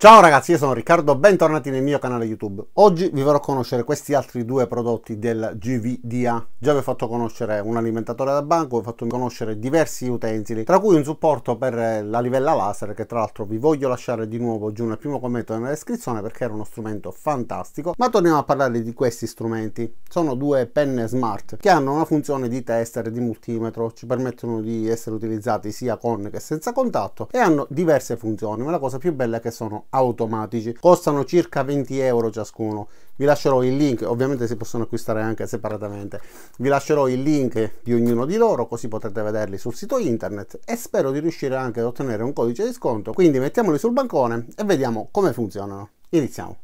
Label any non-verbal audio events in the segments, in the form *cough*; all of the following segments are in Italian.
Ciao ragazzi, io sono Riccardo, bentornati nel mio canale YouTube. Oggi vi farò conoscere questi altri due prodotti del GVDA. Già vi ho fatto conoscere un alimentatore da banco, vi ho fatto conoscere diversi utensili, tra cui un supporto per la livella laser, che tra l'altro vi voglio lasciare di nuovo giù nel primo commento nella descrizione perché era uno strumento fantastico. Ma torniamo a parlare di questi strumenti. Sono due penne smart che hanno una funzione di tester e di multimetro, ci permettono di essere utilizzati sia con che senza contatto e hanno diverse funzioni, ma la cosa più bella è che sono automatici costano circa 20 euro ciascuno vi lascerò il link ovviamente si possono acquistare anche separatamente vi lascerò il link di ognuno di loro così potrete vederli sul sito internet e spero di riuscire anche ad ottenere un codice di sconto quindi mettiamoli sul bancone e vediamo come funzionano iniziamo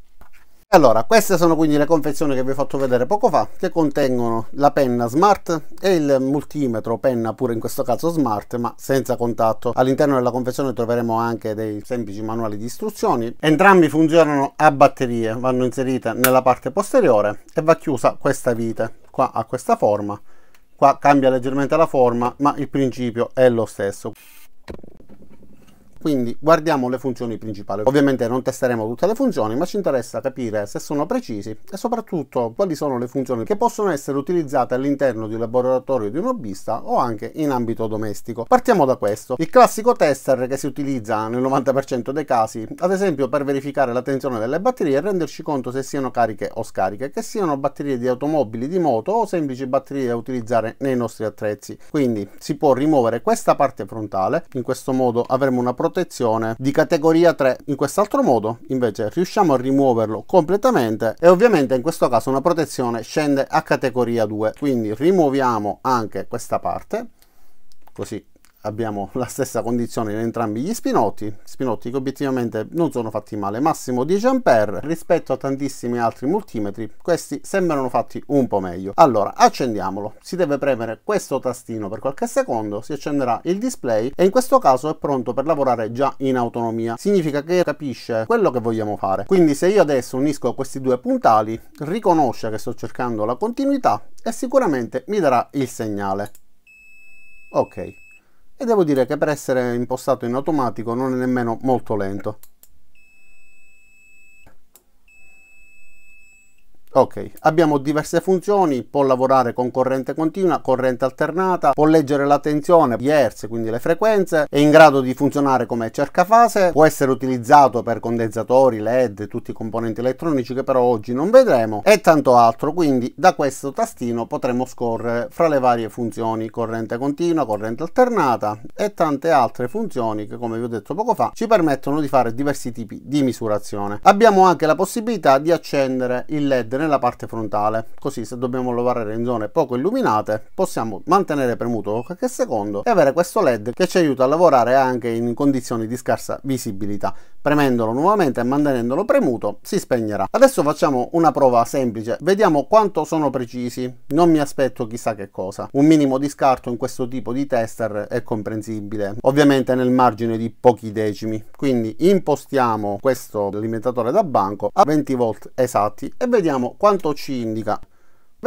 allora, queste sono quindi le confezioni che vi ho fatto vedere poco fa, che contengono la penna smart e il multimetro, penna pure in questo caso smart, ma senza contatto. All'interno della confezione troveremo anche dei semplici manuali di istruzioni. Entrambi funzionano a batterie, vanno inserite nella parte posteriore e va chiusa questa vite, qua a questa forma, qua cambia leggermente la forma, ma il principio è lo stesso. Quindi guardiamo le funzioni principali. Ovviamente non testeremo tutte le funzioni, ma ci interessa capire se sono precisi e soprattutto quali sono le funzioni che possono essere utilizzate all'interno di un laboratorio di un hobbista o anche in ambito domestico. Partiamo da questo. Il classico tester che si utilizza nel 90% dei casi, ad esempio per verificare la tensione delle batterie e renderci conto se siano cariche o scariche, che siano batterie di automobili, di moto o semplici batterie da utilizzare nei nostri attrezzi. Quindi si può rimuovere questa parte frontale, in questo modo avremo una protezione protezione di categoria 3. In quest'altro modo invece riusciamo a rimuoverlo completamente e ovviamente in questo caso una protezione scende a categoria 2. Quindi rimuoviamo anche questa parte, così abbiamo la stessa condizione in entrambi gli spinotti spinotti che obiettivamente non sono fatti male massimo 10 a rispetto a tantissimi altri multimetri questi sembrano fatti un po' meglio allora accendiamolo si deve premere questo tastino per qualche secondo si accenderà il display e in questo caso è pronto per lavorare già in autonomia significa che capisce quello che vogliamo fare quindi se io adesso unisco questi due puntali riconosce che sto cercando la continuità e sicuramente mi darà il segnale ok e devo dire che per essere impostato in automatico non è nemmeno molto lento Ok, abbiamo diverse funzioni, può lavorare con corrente continua, corrente alternata, può leggere la tensione, gli hertz, quindi le frequenze, è in grado di funzionare come cercafase, può essere utilizzato per condensatori, led, tutti i componenti elettronici che però oggi non vedremo e tanto altro, quindi da questo tastino potremo scorrere fra le varie funzioni corrente continua, corrente alternata e tante altre funzioni che come vi ho detto poco fa ci permettono di fare diversi tipi di misurazione. Abbiamo anche la possibilità di accendere il led nella parte frontale, così se dobbiamo lavorare in zone poco illuminate possiamo mantenere premuto qualche secondo e avere questo LED che ci aiuta a lavorare anche in condizioni di scarsa visibilità. Premendolo nuovamente e mantenendolo premuto si spegnerà. Adesso facciamo una prova semplice, vediamo quanto sono precisi, non mi aspetto chissà che cosa. Un minimo di scarto in questo tipo di tester è comprensibile, ovviamente nel margine di pochi decimi. Quindi impostiamo questo alimentatore da banco a 20 volt esatti e vediamo quanto ci indica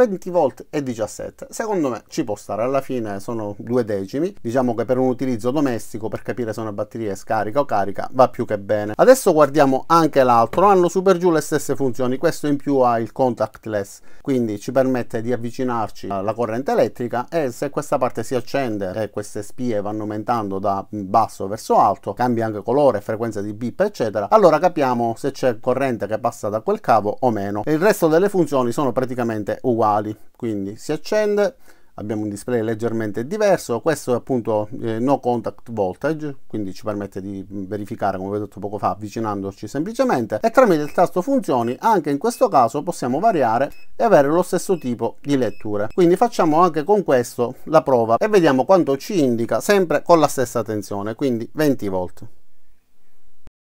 20 volt e 17 secondo me ci può stare alla fine sono due decimi diciamo che per un utilizzo domestico per capire se una batteria è scarica o carica va più che bene adesso guardiamo anche l'altro hanno super giù le stesse funzioni questo in più ha il contactless quindi ci permette di avvicinarci alla corrente elettrica e se questa parte si accende e queste spie vanno aumentando da basso verso alto cambia anche colore frequenza di bip eccetera allora capiamo se c'è corrente che passa da quel cavo o meno e il resto delle funzioni sono praticamente uguali uguali. Quindi si accende, abbiamo un display leggermente diverso, questo è appunto eh, no contact voltage, quindi ci permette di mm, verificare come ho detto poco fa avvicinandoci semplicemente e tramite il tasto funzioni anche in questo caso possiamo variare e avere lo stesso tipo di letture. Quindi facciamo anche con questo la prova e vediamo quanto ci indica sempre con la stessa tensione, quindi 20 volt.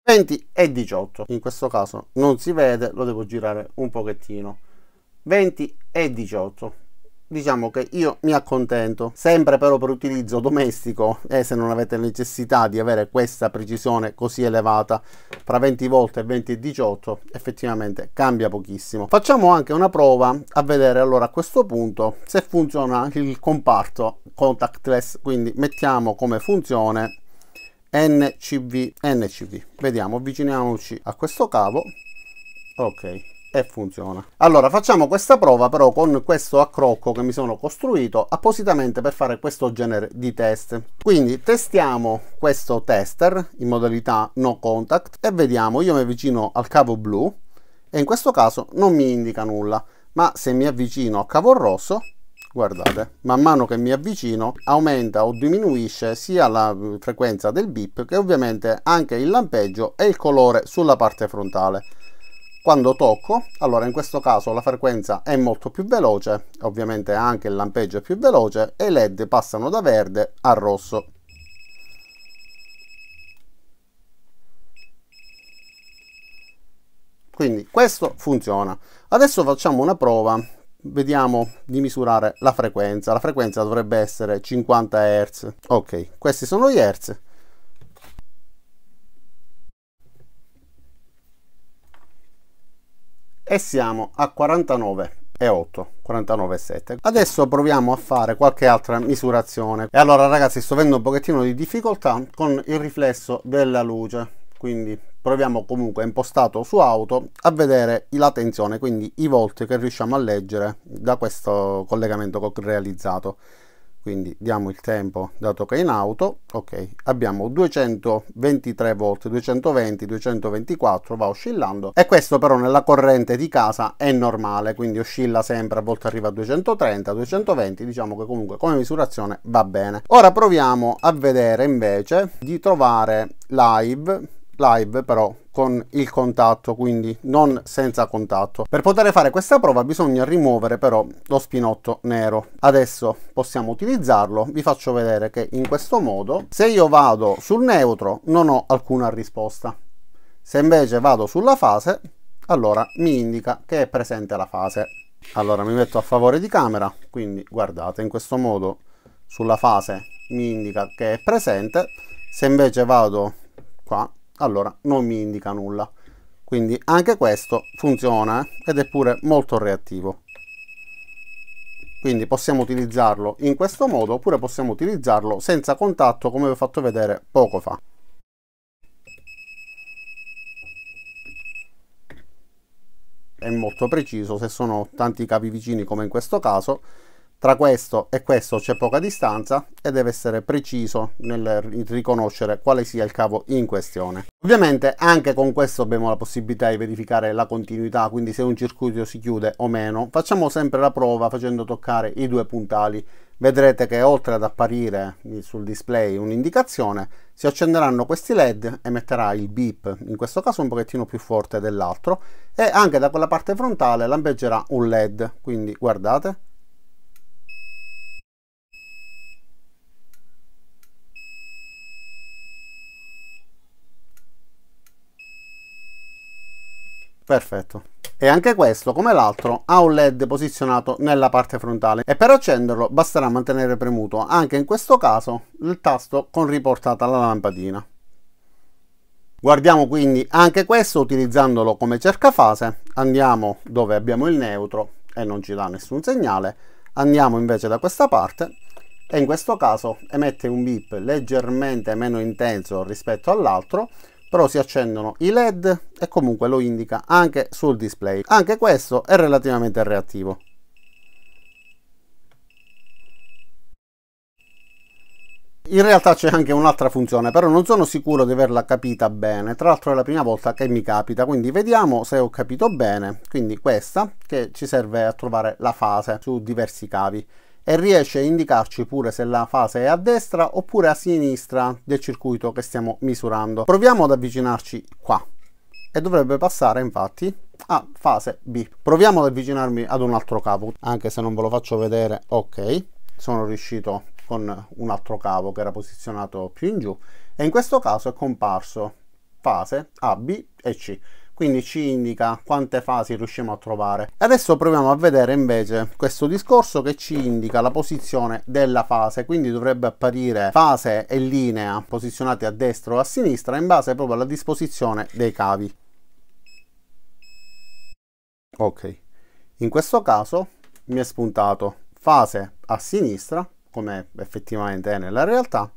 20 e 18, in questo caso non si vede, lo devo girare un pochettino. 20 e 18 diciamo che io mi accontento sempre però per utilizzo domestico e se non avete necessità di avere questa precisione così elevata fra 20 volte 20 e 18 effettivamente cambia pochissimo facciamo anche una prova a vedere allora a questo punto se funziona il comparto contactless quindi mettiamo come funzione ncv ncv vediamo avviciniamoci a questo cavo ok e funziona. Allora facciamo questa prova però con questo accrocco che mi sono costruito appositamente per fare questo genere di test. Quindi testiamo questo tester in modalità no contact e vediamo, io mi avvicino al cavo blu e in questo caso non mi indica nulla, ma se mi avvicino al cavo rosso guardate, man mano che mi avvicino aumenta o diminuisce sia la mm, frequenza del beep che ovviamente anche il lampeggio e il colore sulla parte frontale quando tocco allora in questo caso la frequenza è molto più veloce ovviamente anche il lampeggio è più veloce e i led passano da verde a rosso quindi questo funziona adesso facciamo una prova vediamo di misurare la frequenza la frequenza dovrebbe essere 50 hertz ok questi sono gli hertz e siamo a 49,8 49,7 adesso proviamo a fare qualche altra misurazione e allora ragazzi sto avendo un pochettino di difficoltà con il riflesso della luce quindi proviamo comunque impostato su auto a vedere la tensione quindi i volti che riusciamo a leggere da questo collegamento che ho realizzato quindi diamo il tempo dato che è in auto ok abbiamo 223 volt 220 224 va oscillando e questo però nella corrente di casa è normale quindi oscilla sempre a volte arriva a 230 220 diciamo che comunque come misurazione va bene ora proviamo a vedere invece di trovare live live però con il contatto, quindi non senza contatto. Per poter fare questa prova bisogna rimuovere però lo spinotto nero. Adesso possiamo utilizzarlo, vi faccio vedere che in questo modo se io vado sul neutro non ho alcuna risposta. Se invece vado sulla fase, allora mi indica che è presente la fase. Allora mi metto a favore di camera, quindi guardate in questo modo sulla fase mi indica che è presente, se invece vado qua allora non mi indica nulla quindi anche questo funziona eh? ed è pure molto reattivo quindi possiamo utilizzarlo in questo modo oppure possiamo utilizzarlo senza contatto come vi ho fatto vedere poco fa è molto preciso se sono tanti capi vicini come in questo caso tra questo e questo c'è poca distanza e deve essere preciso nel riconoscere quale sia il cavo in questione. Ovviamente anche con questo abbiamo la possibilità di verificare la continuità, quindi se un circuito si chiude o meno. Facciamo sempre la prova facendo toccare i due puntali. Vedrete che oltre ad apparire sul display un'indicazione, si accenderanno questi led e metterà il beep, in questo caso un pochettino più forte dell'altro, e anche da quella parte frontale lampeggerà un led, quindi guardate perfetto e anche questo, come l'altro, ha un LED posizionato nella parte frontale e per accenderlo basterà mantenere premuto anche in questo caso il tasto con riportata la lampadina. Guardiamo quindi anche questo utilizzandolo come cercafase, andiamo dove abbiamo il neutro e non ci dà nessun segnale, andiamo invece da questa parte e in questo caso emette un beep leggermente meno intenso rispetto all'altro però si accendono i led e comunque lo indica anche sul display anche questo è relativamente reattivo In realtà c'è anche un'altra funzione, però non sono sicuro di averla capita bene. Tra l'altro è la prima volta che mi capita, quindi vediamo se ho capito bene. Quindi questa che ci serve a trovare la fase su diversi cavi e riesce a indicarci pure se la fase è a destra oppure a sinistra del circuito che stiamo misurando. Proviamo ad avvicinarci qua e dovrebbe passare infatti a fase B. Proviamo ad avvicinarmi ad un altro cavo, anche se non ve lo faccio vedere, ok, sono riuscito con un altro cavo che era posizionato più in giù e in questo caso è comparso fase A, B e C quindi ci indica quante fasi riusciamo a trovare. Adesso proviamo a vedere invece questo discorso che ci indica la posizione della fase, quindi dovrebbe apparire fase e linea posizionate a destra o a sinistra in base proprio alla disposizione dei cavi. Ok, in questo caso mi è spuntato fase a sinistra, come effettivamente è nella realtà,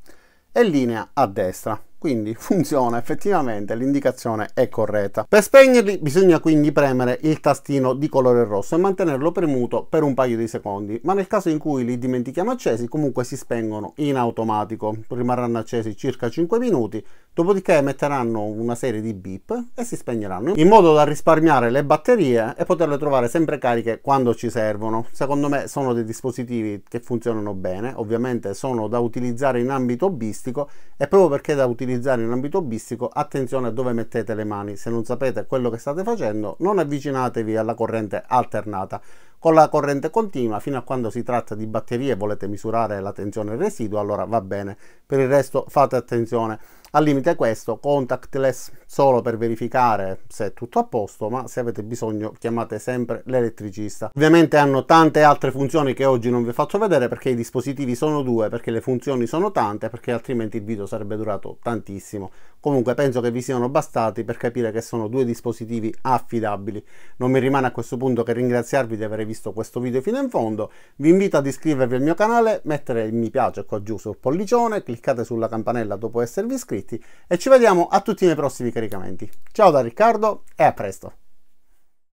e linea a destra quindi *laughs* funziona effettivamente, l'indicazione è corretta. Per spegnerli bisogna quindi premere il tastino di colore rosso e mantenerlo premuto per un paio di secondi, ma nel caso in cui li dimentichiamo accesi comunque si spengono in automatico, rimarranno accesi circa 5 minuti dopodiché metteranno una serie di beep e si spegneranno in modo da risparmiare le batterie e poterle trovare sempre cariche quando ci servono secondo me sono dei dispositivi che funzionano bene ovviamente sono da utilizzare in ambito bistico e proprio perché da utilizzare in ambito bistico attenzione a dove mettete le mani se non sapete quello che state facendo non avvicinatevi alla corrente alternata con la corrente continua fino a quando si tratta di batterie e volete misurare la tensione residua allora va bene per il resto fate attenzione al limite questo contactless solo per verificare se è tutto a posto ma se avete bisogno chiamate sempre l'elettricista ovviamente hanno tante altre funzioni che oggi non vi faccio vedere perché i dispositivi sono due perché le funzioni sono tante perché altrimenti il video sarebbe durato tantissimo comunque penso che vi siano bastati per capire che sono due dispositivi affidabili non mi rimane a questo punto che ringraziarvi di aver visto visto questo video fino in fondo, vi invito ad iscrivervi al mio canale, mettere il mi piace qua giù sul pollicione, cliccate sulla campanella dopo esservi iscritti e ci vediamo a tutti i miei prossimi caricamenti. Ciao da Riccardo e a presto!